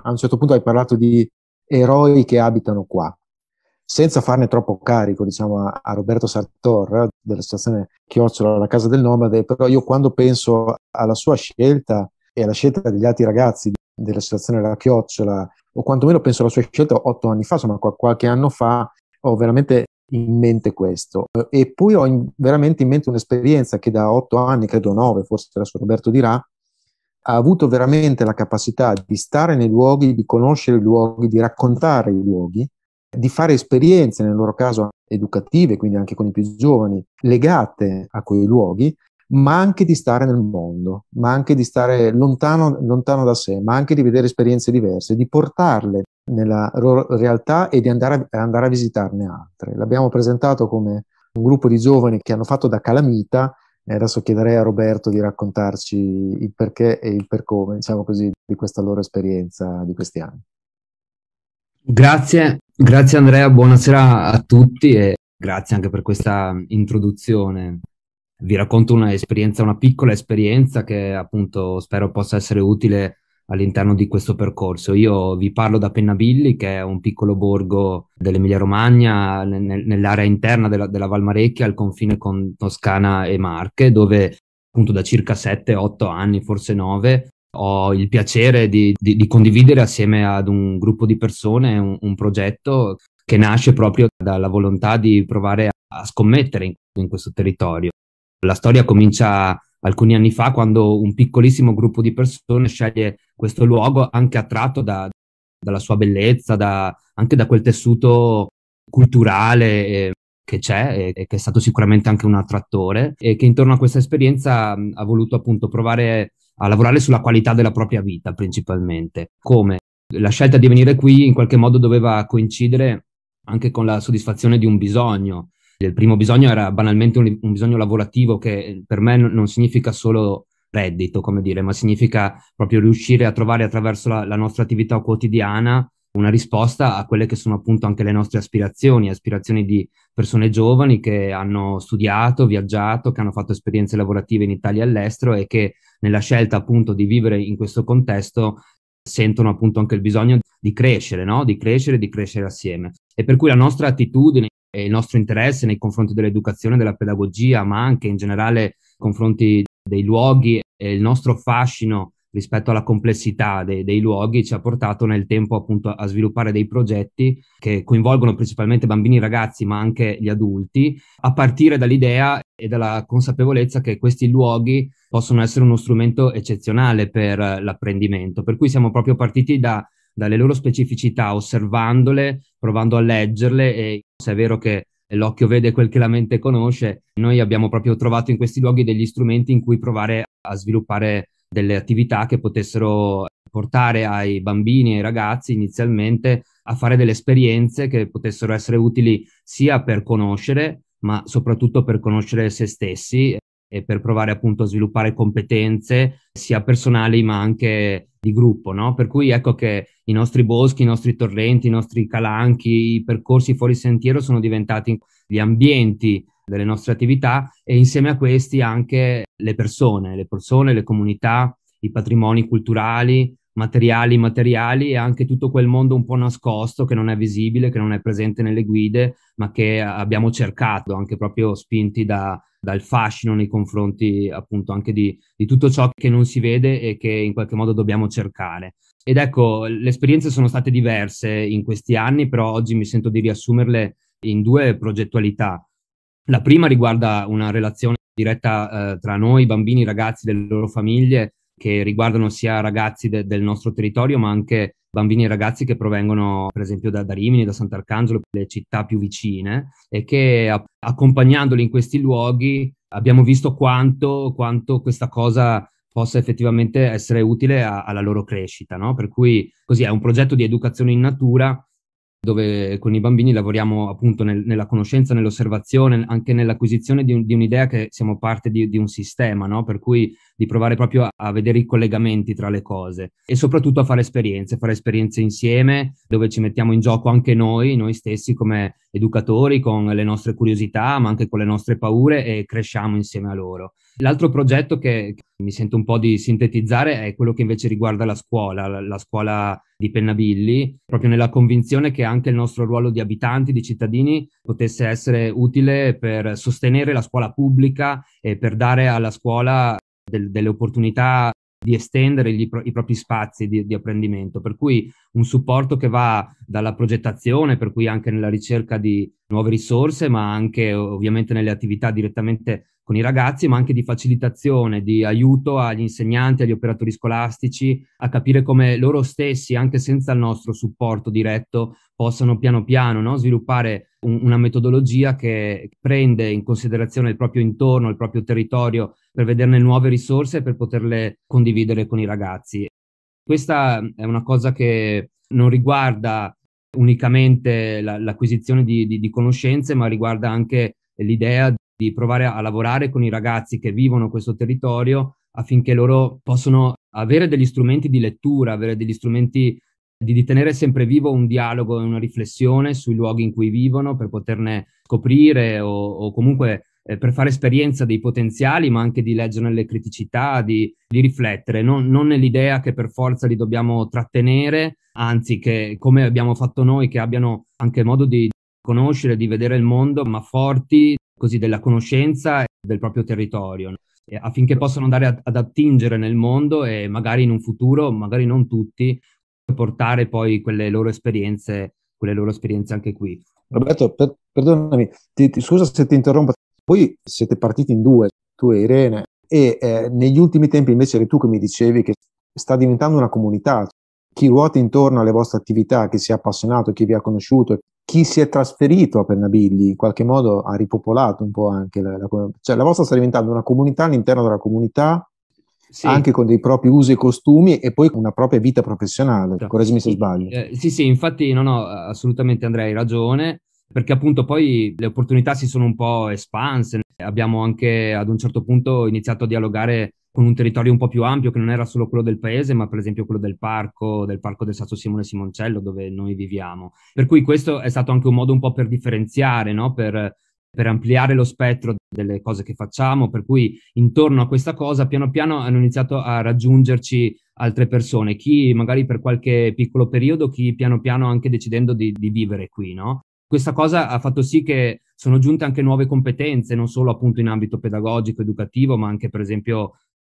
a un certo punto hai parlato di eroi che abitano qua, senza farne troppo carico, diciamo, a, a Roberto Sartor eh, della situazione Chiocciola, la Casa del Nomade, però io quando penso alla sua scelta e alla scelta degli altri ragazzi della situazione della Chiocciola, o quantomeno penso alla sua scelta otto anni fa, insomma qualche anno fa, ho veramente in mente questo. E poi ho in, veramente in mente un'esperienza che da otto anni, credo nove, forse adesso Roberto dirà, ha avuto veramente la capacità di stare nei luoghi, di conoscere i luoghi, di raccontare i luoghi, di fare esperienze, nel loro caso educative, quindi anche con i più giovani, legate a quei luoghi, ma anche di stare nel mondo, ma anche di stare lontano, lontano da sé, ma anche di vedere esperienze diverse, di portarle nella loro realtà e di andare a, andare a visitarne altre. L'abbiamo presentato come un gruppo di giovani che hanno fatto da calamita e adesso chiederei a Roberto di raccontarci il perché e il per come, diciamo così, di questa loro esperienza di questi anni. Grazie, grazie Andrea, buonasera a tutti e grazie anche per questa introduzione. Vi racconto una esperienza, una piccola esperienza che appunto spero possa essere utile all'interno di questo percorso. Io vi parlo da Pennabilli, che è un piccolo borgo dell'Emilia Romagna, nel, nell'area interna della, della Valmarecchia, al confine con Toscana e Marche, dove appunto da circa 7-8 anni, forse 9, ho il piacere di, di, di, condividere assieme ad un gruppo di persone un, un, progetto che nasce proprio dalla volontà di provare a, a scommettere in, in questo territorio. La storia comincia alcuni anni fa quando un piccolissimo gruppo di persone sceglie questo luogo anche attratto da, dalla sua bellezza, da, anche da quel tessuto culturale eh, che c'è e, e, che è stato sicuramente anche un attrattore e che intorno a questa esperienza mm, ha voluto appunto provare a lavorare sulla qualità della propria vita principalmente. Come la scelta di venire qui in qualche modo doveva coincidere anche con la soddisfazione di un bisogno il primo bisogno era banalmente un, un bisogno lavorativo che eh, per me non significa solo reddito, come dire, ma significa proprio riuscire a trovare attraverso la, la nostra attività quotidiana una risposta a quelle che sono appunto anche le nostre aspirazioni, aspirazioni di persone giovani che hanno studiato, viaggiato, che hanno fatto esperienze lavorative in Italia e all'estero e che nella scelta appunto di vivere in questo contesto sentono appunto anche il bisogno di crescere, no? di crescere, di crescere assieme. E per cui la nostra attitudine il nostro interesse nei confronti dell'educazione, della pedagogia, ma anche in generale nei confronti dei luoghi e il nostro fascino rispetto alla complessità dei, dei, luoghi ci ha portato nel tempo appunto a sviluppare dei progetti che coinvolgono principalmente bambini e ragazzi ma anche gli adulti a partire dall'idea e dalla consapevolezza che questi luoghi possono essere uno strumento eccezionale per l'apprendimento per cui siamo proprio partiti da dalle loro specificità, osservandole, provando a leggerle e se è vero che l'occhio vede quel che la mente conosce, noi abbiamo proprio trovato in questi luoghi degli strumenti in cui provare a sviluppare delle attività che potessero portare ai bambini e ai ragazzi inizialmente a fare delle esperienze che potessero essere utili sia per conoscere, ma soprattutto per conoscere se stessi, e per provare appunto a sviluppare competenze sia personali ma anche di gruppo, no? Per cui ecco che i nostri boschi, i nostri torrenti, i nostri calanchi, i percorsi fuori sentiero sono diventati gli ambienti delle nostre attività e insieme a questi anche le persone, le persone, le comunità, i patrimoni culturali, materiali, materiali e anche tutto quel mondo un po' nascosto che non è visibile, che non è presente nelle guide, ma che abbiamo cercato anche proprio spinti da, dal fascino nei confronti appunto anche di, di tutto ciò che non si vede e che in qualche modo dobbiamo cercare. Ed ecco, le esperienze sono state diverse in questi anni, però oggi mi sento di riassumerle in due progettualità. La prima riguarda una relazione diretta eh, tra noi, bambini, ragazzi, delle loro famiglie che riguardano sia ragazzi de- del nostro territorio, ma anche bambini e ragazzi che provengono, per esempio, da, da Rimini, da Sant'Arcangelo, le città più vicine, e che a- accompagnandoli in questi luoghi abbiamo visto quanto, quanto questa cosa possa effettivamente essere utile a- alla loro crescita. No? Per cui così è un progetto di educazione in natura dove con i bambini lavoriamo appunto nel, nella conoscenza, nell'osservazione, anche nell'acquisizione di, un, di un'idea che siamo parte di, di un sistema, no? per cui di provare proprio a vedere i collegamenti tra le cose e soprattutto a fare esperienze, fare esperienze insieme dove ci mettiamo in gioco anche noi, noi stessi come educatori, con le nostre curiosità, ma anche con le nostre paure e cresciamo insieme a loro. L'altro progetto che, mi sento un po' di sintetizzare è quello che invece riguarda la scuola, la scuola di Pennabilli, proprio nella convinzione che anche il nostro ruolo di abitanti, di cittadini, potesse essere utile per sostenere la scuola pubblica e per dare alla scuola del, delle opportunità di estendere gli, i propri spazi di, di, apprendimento, per cui un supporto che va dalla progettazione, per cui anche nella ricerca di nuove risorse, ma anche ovviamente nelle attività direttamente con i ragazzi, ma anche di facilitazione, di aiuto agli insegnanti, agli operatori scolastici, a capire come loro stessi, anche senza il nostro supporto diretto, possano piano piano no, sviluppare una metodologia che prende in considerazione il proprio intorno, il proprio territorio per vederne nuove risorse e per poterle condividere con i ragazzi. Questa mm, è una cosa che non riguarda unicamente la, l'acquisizione di, di, di conoscenze, ma riguarda anche l'idea di provare a lavorare con i ragazzi che vivono questo territorio affinché loro possano avere degli strumenti di lettura, avere degli strumenti di tenere sempre vivo un dialogo e una riflessione sui luoghi in cui vivono per poterne scoprire o, o comunque eh, per fare esperienza dei potenziali, ma anche di leggere le criticità, di, di riflettere, non, non nell'idea che per forza li dobbiamo trattenere, anzi che come abbiamo fatto noi, che abbiano anche modo di conoscere, di vedere il mondo, ma forti così della conoscenza del proprio territorio affinché possano andare ad attingere nel mondo e magari in un futuro, magari non tutti, portare poi quelle loro esperienze, quelle loro esperienze anche qui. Roberto, per, perdonami, ti, ti, scusa se ti interrompo. Voi siete partiti in due, tu e Irene, e eh, negli ultimi tempi invece eri tu che mi dicevi che sta diventando una comunità. Chi ruota intorno alle vostre attività, chi si è appassionato, chi vi ha conosciuto, chi si è trasferito a Pennabilli, in qualche modo ha ripopolato un po' anche la, la Cioè la vostra sta diventando una comunità all'interno della comunità sì. anche con dei propri usi e costumi e poi una propria vita professionale, sì. correggimi se sbaglio. Eh, sì, sì, infatti no, no, assolutamente Andrei ragione, perché appunto poi le opportunità si sono un po' espanse, abbiamo anche ad un certo punto iniziato a dialogare con un territorio un po' più ampio che non era solo quello del paese, ma per esempio quello del parco, del parco del Sasso Simone Simoncello dove noi viviamo. Per cui questo è stato anche un modo un po' per differenziare, no? per, per ampliare lo spettro delle cose che facciamo, per cui intorno a questa cosa piano piano hanno iniziato a raggiungerci altre persone, chi magari per qualche piccolo periodo, chi piano piano anche decidendo di, di vivere qui, no? Questa cosa ha fatto sì che sono giunte anche nuove competenze, non solo appunto in ambito pedagogico, educativo, ma anche per esempio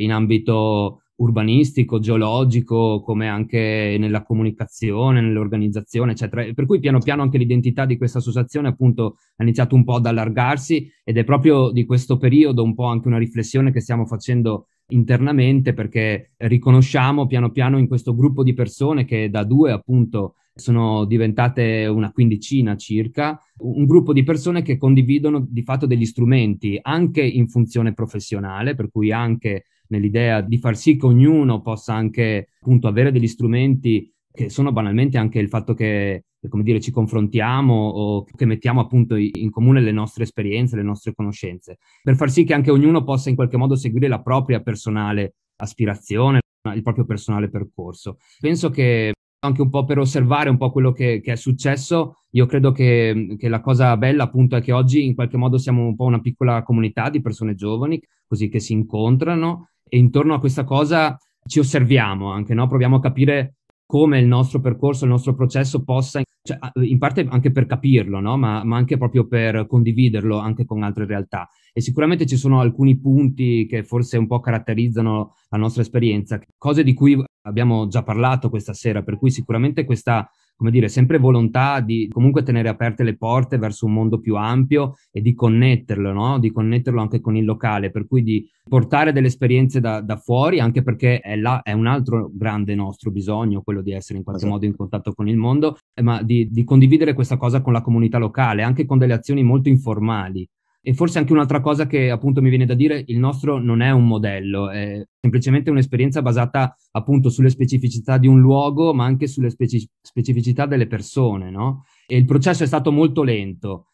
in ambito urbanistico, geologico, come anche nella comunicazione, nell'organizzazione, eccetera. Per cui piano piano anche l'identità di questa associazione appunto ha iniziato un po' ad allargarsi ed è proprio di questo periodo un po' anche una riflessione che stiamo facendo internamente perché riconosciamo piano piano in questo gruppo di persone che da due appunto sono diventate una quindicina circa, un gruppo di persone che condividono di fatto degli strumenti anche in funzione professionale, per cui anche nell'idea di far sì che ognuno possa anche appunto avere degli strumenti che sono banalmente anche il fatto che come dire, ci confrontiamo o che mettiamo appunto in comune le nostre esperienze, le nostre conoscenze, per far sì che anche ognuno possa in qualche modo seguire la propria personale aspirazione, il proprio personale percorso. Penso che anche un po' per osservare un po' quello che, che è successo, io credo che, che, la cosa bella appunto è che oggi in qualche modo siamo un po' una piccola comunità di persone giovani, così che si incontrano e intorno a questa cosa ci osserviamo anche, no? proviamo a capire come il nostro percorso, il nostro processo possa, cioè, in parte anche per capirlo, no? ma, ma, anche proprio per condividerlo anche con altre realtà. E sicuramente ci sono alcuni punti che forse un po' caratterizzano la nostra esperienza, cose di cui abbiamo già parlato questa sera, per cui sicuramente questa come dire, sempre volontà di comunque tenere aperte le porte verso un mondo più ampio e di connetterlo, no? di connetterlo anche con il locale, per cui di portare delle esperienze da, da fuori, anche perché è, là, è, un altro grande nostro bisogno, quello di essere in qualche esatto. modo in contatto con il mondo, eh, ma di, di condividere questa cosa con la comunità locale, anche con delle azioni molto informali e forse anche un'altra cosa che appunto mi viene da dire, il nostro non è un modello, è semplicemente un'esperienza basata appunto sulle specificità di un luogo, ma anche sulle speci- specificità delle persone, no? E il processo è stato molto lento.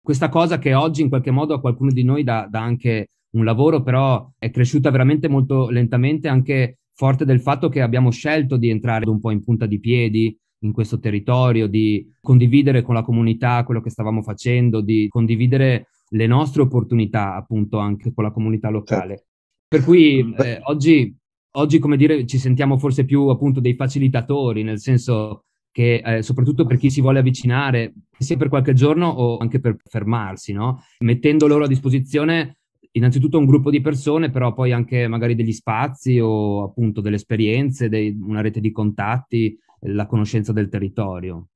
Questa cosa che oggi in qualche modo a qualcuno di noi dà, dà anche un lavoro, però è cresciuta veramente molto lentamente, anche forte del fatto che abbiamo scelto di entrare un po' in punta di piedi, in questo territorio, di condividere con la comunità quello che stavamo facendo, di condividere le nostre opportunità appunto anche con la comunità locale. Certo. Per cui mm, eh, oggi, oggi, come dire, ci sentiamo forse più appunto dei facilitatori, nel senso che eh, soprattutto per chi si vuole avvicinare, sia per qualche giorno o anche per fermarsi, no? mettendo loro a disposizione innanzitutto un gruppo di persone, però poi anche magari degli spazi o appunto delle esperienze, dei, una rete di contatti, la conoscenza del territorio.